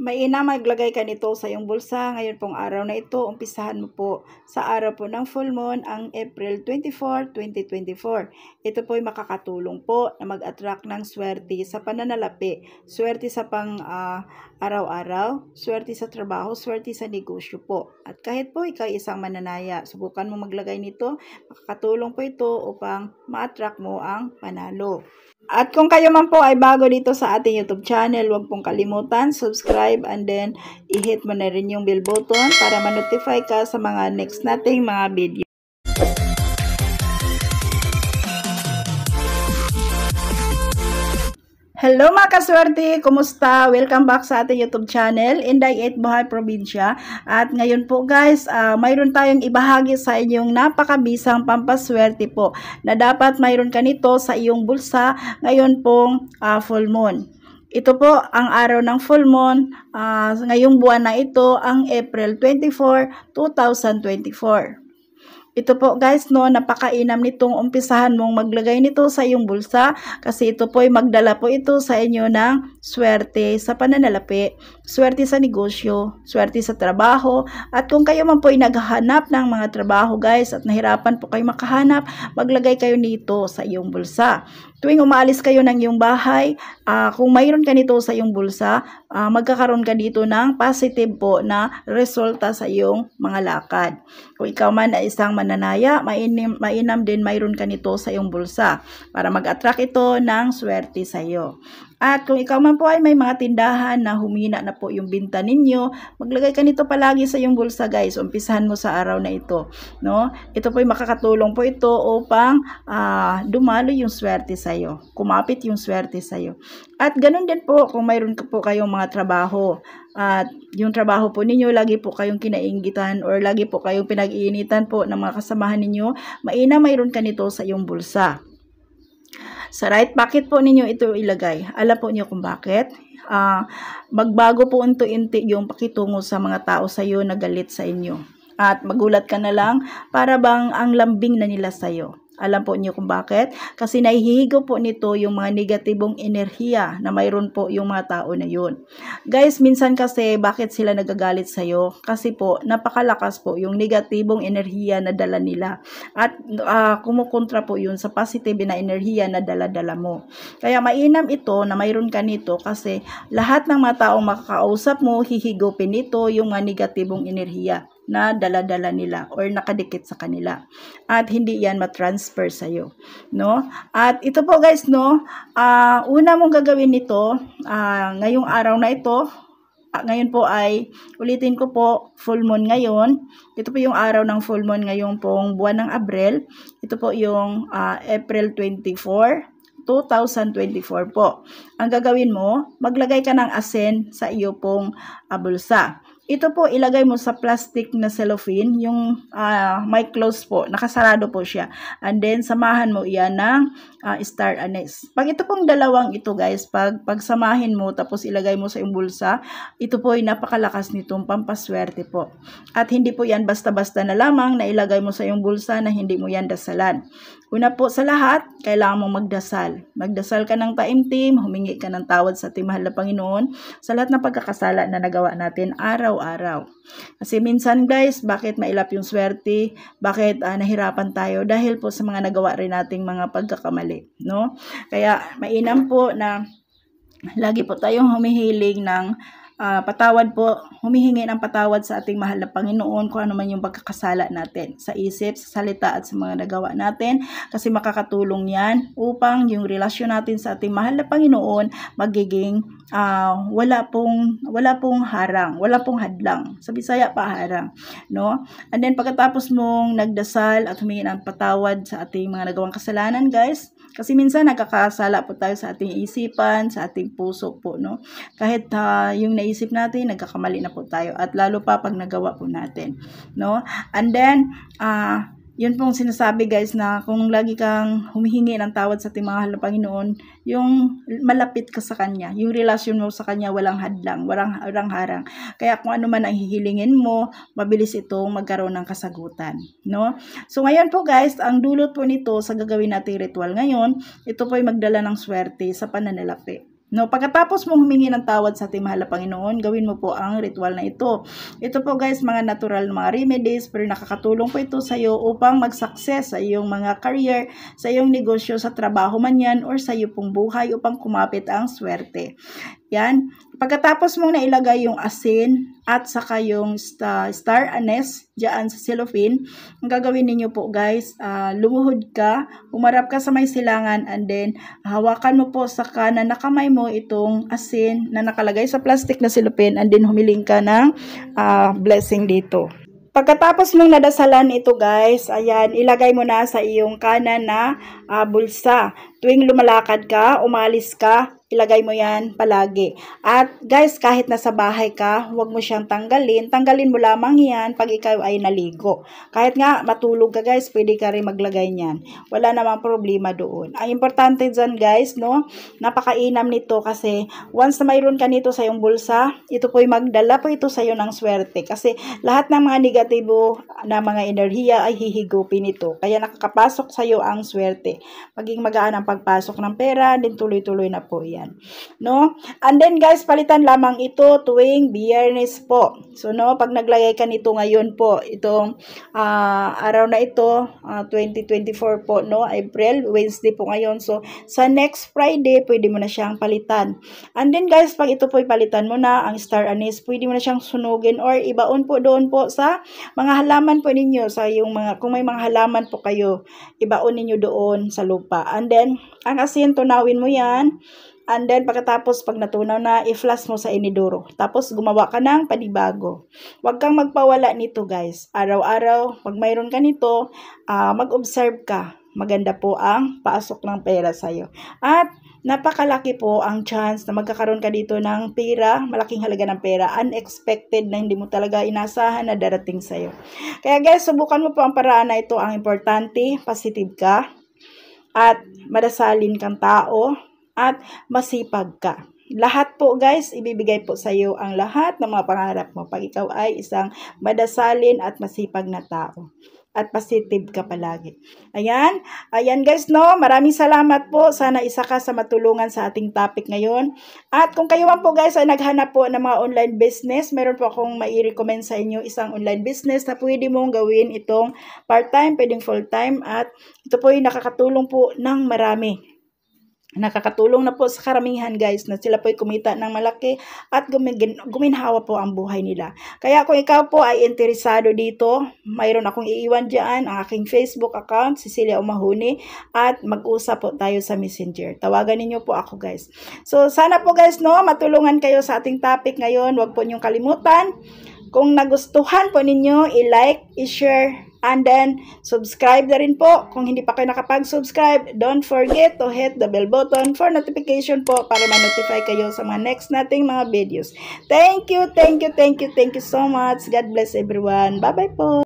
Maina maglagay ka nito sa iyong bulsa ngayon pong araw na ito. Umpisahan mo po sa araw po ng full moon ang April 24, 2024. Ito po ay makakatulong po na mag-attract ng swerte sa pananalapi, swerte sa pang uh, araw-araw, swerte sa trabaho, swerte sa negosyo po. At kahit po ikaw isang mananaya, subukan mo maglagay nito. Makakatulong po ito upang ma-attract mo ang panalo. At kung kayo man po ay bago dito sa ating YouTube channel, huwag pong kalimutan, subscribe, and then i-hit mo na rin yung bell button para ma-notify ka sa mga next nating mga video. Hello mga kaswerte! Kumusta? Welcome back sa ating YouTube channel, Inday 8 Buhay Probinsya. At ngayon po guys, uh, mayroon tayong ibahagi sa inyong napakabisang pampaswerte po na dapat mayroon ka nito sa iyong bulsa ngayon pong uh, full moon. Ito po ang araw ng full moon, uh, ngayong buwan na ito ang April 24, 2024. Ito po guys, no, napakainam nitong umpisahan mong maglagay nito sa iyong bulsa kasi ito po ay magdala po ito sa inyo ng swerte sa pananalapi, swerte sa negosyo, swerte sa trabaho at kung kayo man po ay naghahanap ng mga trabaho guys at nahirapan po kayo makahanap, maglagay kayo nito sa iyong bulsa. Tuwing umalis kayo ng iyong bahay, uh, kung mayroon ka nito sa iyong bulsa, uh, magkakaroon ka dito ng positive po na resulta sa iyong mga lakad. Kung ikaw man ay isang mananaya, mainim, mainam din mayroon ka nito sa iyong bulsa para mag-attract ito ng swerte sa iyo. At kung ikaw man po ay may mga tindahan na humina na po yung binta ninyo, maglagay ka nito palagi sa iyong bulsa guys. Umpisahan mo sa araw na ito. No? Ito po ay makakatulong po ito upang uh, ah, dumalo yung swerte sa iyo. Kumapit yung swerte sa iyo. At ganun din po kung mayroon po kayong mga trabaho at yung trabaho po ninyo, lagi po kayong kinainggitan or lagi po kayong pinag-iinitan po ng mga kasamahan ninyo, maina mayroon ka nito sa iyong bulsa. Sa right pocket po ninyo ito ilagay. Alam po niyo kung bakit. Uh, magbago po unti-unti yung pakitungo sa mga tao sa iyo na galit sa inyo. At magulat ka na lang para bang ang lambing na nila sa iyo. Alam po niyo kung bakit? Kasi nahihigo po nito yung mga negatibong enerhiya na mayroon po yung mga tao na yun. Guys, minsan kasi bakit sila nagagalit sa'yo? Kasi po, napakalakas po yung negatibong enerhiya na dala nila. At uh, kumukontra po yun sa positive na enerhiya na dala-dala mo. Kaya mainam ito na mayroon ka nito kasi lahat ng mga tao makakausap mo, hihigupin nito yung mga negatibong enerhiya na daladala nila or nakadikit sa kanila. At hindi yan matransfer sa'yo. No? At ito po guys, no, uh, una mong gagawin ito uh, ngayong araw na ito, uh, ngayon po ay, ulitin ko po, full moon ngayon. Ito po yung araw ng full moon ngayong pong buwan ng Abril. Ito po yung uh, April 24, 2024 po. Ang gagawin mo, maglagay ka ng asin sa iyo pong uh, bulsa. Ito po, ilagay mo sa plastic na cellophane, yung uh, ah, may close po, nakasarado po siya. And then, samahan mo iyan ng uh, star anise. Pag ito pong dalawang ito guys, pag pagsamahin mo, tapos ilagay mo sa iyong bulsa, ito po ay napakalakas nitong pampaswerte po. At hindi po yan basta-basta na lamang na ilagay mo sa iyong bulsa na hindi mo yan dasalan. Una po sa lahat, kailangan mong magdasal. Magdasal ka ng taimtim, humingi ka ng tawad sa ating mahal na Panginoon sa lahat ng pagkakasala na nagawa natin araw-araw. Kasi minsan guys, bakit mailap yung swerte? Bakit uh, nahirapan tayo? Dahil po sa mga nagawa rin nating mga pagkakamali, no? Kaya mainam po na lagi po tayong humihiling ng uh, patawad po, humihingi ng patawad sa ating mahal na Panginoon kung ano man yung pagkakasala natin sa isip, sa salita at sa mga nagawa natin kasi makakatulong yan upang yung relasyon natin sa ating mahal na Panginoon magiging uh, wala pong wala pong harang, wala pong hadlang. Sa Bisaya pa harang, no? And then pagkatapos mong nagdasal at humingi ng patawad sa ating mga nagawang kasalanan, guys, kasi minsan nagkakasala po tayo sa ating isipan, sa ating puso po, no? Kahit uh, yung naisip natin, nagkakamali na po tayo. At lalo pa pag nagawa po natin, no? And then, ah, uh, yun pong sinasabi guys na kung lagi kang humihingi ng tawad sa ating mga halang Panginoon, yung malapit ka sa Kanya, yung relasyon mo sa Kanya walang hadlang, walang, walang harang. Kaya kung ano man ang hihilingin mo, mabilis itong magkaroon ng kasagutan. No? So ngayon po guys, ang dulot po nito sa gagawin nating ritual ngayon, ito po ay magdala ng swerte sa pananalapi. No, pagkatapos mong humingi ng tawad sa ating mahal na Panginoon, gawin mo po ang ritual na ito. Ito po guys, mga natural mga remedies, pero nakakatulong po ito sa iyo upang mag-success sa iyong mga career, sa iyong negosyo, sa trabaho man yan, or sa iyong buhay upang kumapit ang swerte. Yan. Pagkatapos mong nailagay yung asin at saka yung star, star anise dyan sa cellophane, ang gagawin ninyo po guys, uh, lumuhod ka, umarap ka sa may silangan and then hawakan mo po sa kanan na kamay mo itong asin na nakalagay sa plastic na cellophane and then humiling ka ng uh, blessing dito. Pagkatapos mong nadasalan ito guys, ayan, ilagay mo na sa iyong kanan na uh, bulsa. Tuwing lumalakad ka, umalis ka, ilagay mo yan palagi. At guys, kahit nasa bahay ka, huwag mo siyang tanggalin. Tanggalin mo lamang yan pag ikaw ay naligo. Kahit nga matulog ka guys, pwede ka rin maglagay niyan. Wala namang problema doon. Ang importante dyan guys, no, napakainam nito kasi once na mayroon ka nito sa iyong bulsa, ito po'y magdala po ito sa iyo ng swerte. Kasi lahat ng mga negatibo na mga enerhiya ay hihigupin ito. Kaya nakakapasok sa iyo ang swerte. Maging magaan ang pagpasok ng pera, din tuloy-tuloy na po yan yan. No? And then guys, palitan lamang ito tuwing biyernes po. So no, pag naglagay ka nito ngayon po, itong uh, araw na ito, uh, ah, 2024 po, no? April, Wednesday po ngayon. So sa next Friday, pwede mo na siyang palitan. And then guys, pag ito po palitan mo na, ang star anise, pwede mo na siyang sunugin or ibaon po doon po sa mga halaman po ninyo. Sa yung mga, kung may mga halaman po kayo, ibaon ninyo doon sa lupa. And then, ang asin, tunawin mo yan. And then, pagkatapos, pag natunaw na, i-flash mo sa iniduro. Tapos, gumawa ka ng panibago. Huwag kang magpawala nito, guys. Araw-araw, pag mayroon ka nito, uh, mag-observe ka. Maganda po ang pasok ng pera sa'yo. At, napakalaki po ang chance na magkakaroon ka dito ng pera, malaking halaga ng pera, unexpected na hindi mo talaga inasahan na darating sa'yo. Kaya guys, subukan mo po ang paraan na ito. Ang importante, positive ka at madasalin kang tao, at masipag ka. Lahat po guys, ibibigay po sa iyo ang lahat ng mga pangarap mo pag ikaw ay isang madasalin at masipag na tao at positive ka palagi. Ayan. Ayan guys, no? Maraming salamat po. Sana isa ka sa matulungan sa ating topic ngayon. At kung kayo man po guys ay naghanap po ng mga online business, meron po akong mai-recommend sa inyo isang online business na pwede mong gawin itong part-time, pwedeng full-time at ito po ay nakakatulong po ng marami Nakakatulong na po sa karamihan guys na sila po ay kumita ng malaki at guminhawa po ang buhay nila. Kaya kung ikaw po ay interesado dito, mayroon akong iiwan dyan ang aking Facebook account, Cecilia Umahuni, at mag-usap po tayo sa messenger. Tawagan niyo po ako guys. So sana po guys no, matulungan kayo sa ating topic ngayon. Huwag po niyong kalimutan. Kung nagustuhan po ninyo, i-like, i-share, And then, subscribe na rin po. Kung hindi pa kayo nakapag-subscribe, don't forget to hit the bell button for notification po para ma-notify kayo sa mga next nating mga videos. Thank you, thank you, thank you, thank you so much. God bless everyone. Bye-bye po.